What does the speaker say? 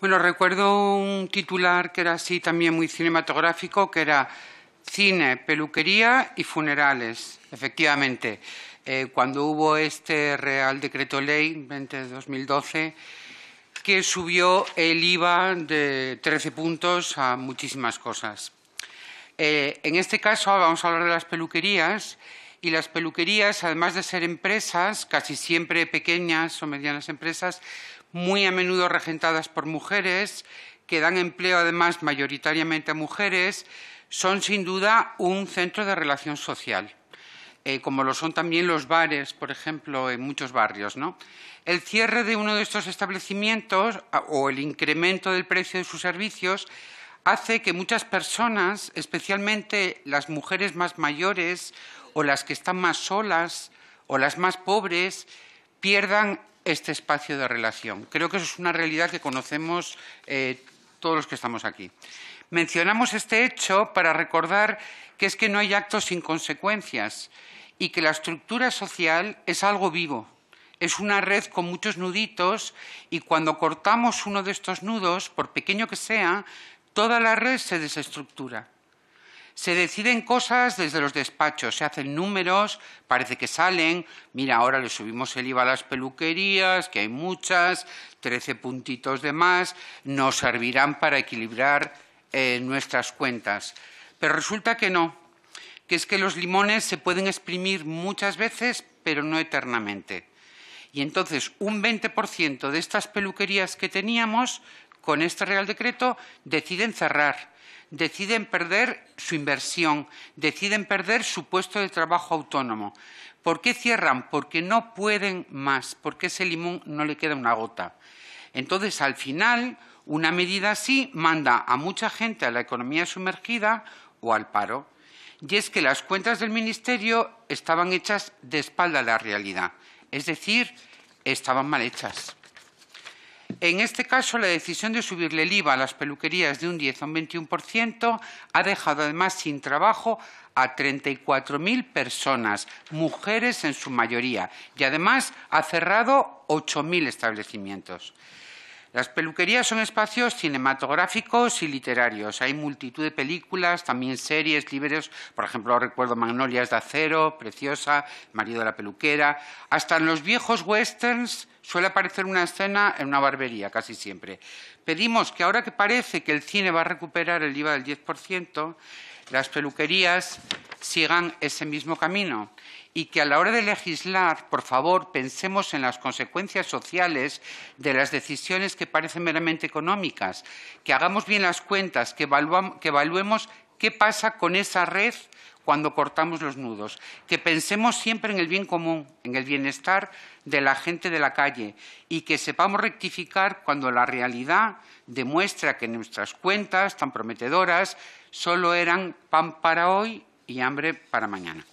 Bueno, recuerdo un titular que era así también muy cinematográfico, que era cine, peluquería y funerales, efectivamente. Eh, cuando hubo este Real Decreto Ley 20 de 2012, que subió el IVA de 13 puntos a muchísimas cosas. Eh, en este caso, vamos a hablar de las peluquerías y las peluquerías, además de ser empresas, casi siempre pequeñas o medianas empresas, muy a menudo regentadas por mujeres, que dan empleo además mayoritariamente a mujeres, son sin duda un centro de relación social, eh, como lo son también los bares, por ejemplo, en muchos barrios. El cierre de uno de estos establecimientos o el incremento del precio de sus servicios hace que muchas personas, especialmente las mujeres más mayores o las que están más solas o las más pobres pierdan este espacio de relación. Creo que eso es una realidad que conocemos eh, todos los que estamos aquí. Mencionamos este hecho para recordar que es que no hay actos sin consecuencias y que la estructura social es algo vivo. Es una red con muchos nuditos y cuando cortamos uno de estos nudos, por pequeño que sea, toda la red se desestructura. Se deciden cosas desde los despachos, se hacen números, parece que salen, mira, ahora le subimos el IVA a las peluquerías, que hay muchas, 13 puntitos de más, nos servirán para equilibrar eh, nuestras cuentas. Pero resulta que no, que es que los limones se pueden exprimir muchas veces, pero no eternamente. Y entonces un 20% de estas peluquerías que teníamos con este Real Decreto deciden cerrar deciden perder su inversión, deciden perder su puesto de trabajo autónomo. ¿Por qué cierran? Porque no pueden más, porque ese limón no le queda una gota. Entonces, al final, una medida así manda a mucha gente a la economía sumergida o al paro. Y es que las cuentas del Ministerio estaban hechas de espalda a la realidad, es decir, estaban mal hechas. En este caso, la decisión de subirle el IVA a las peluquerías de un 10 a un 21% ha dejado además sin trabajo a 34.000 personas, mujeres en su mayoría, y además ha cerrado 8.000 establecimientos. Las peluquerías son espacios cinematográficos y literarios. Hay multitud de películas, también series, libros. Por ejemplo, recuerdo Magnolias de Acero, Preciosa, Marido de la Peluquera. Hasta en los viejos westerns suele aparecer una escena en una barbería, casi siempre. Pedimos que ahora que parece que el cine va a recuperar el IVA del 10%, las peluquerías sigan ese mismo camino y que a la hora de legislar, por favor, pensemos en las consecuencias sociales de las decisiones que parecen meramente económicas, que hagamos bien las cuentas, que, evaluemos qué pasa con esa red cuando cortamos los nudos, que pensemos siempre en el bien común, en el bienestar de la gente de la calle y que sepamos rectificar cuando la realidad demuestra que nuestras cuentas tan prometedoras solo eran pan para hoy y hambre para mañana.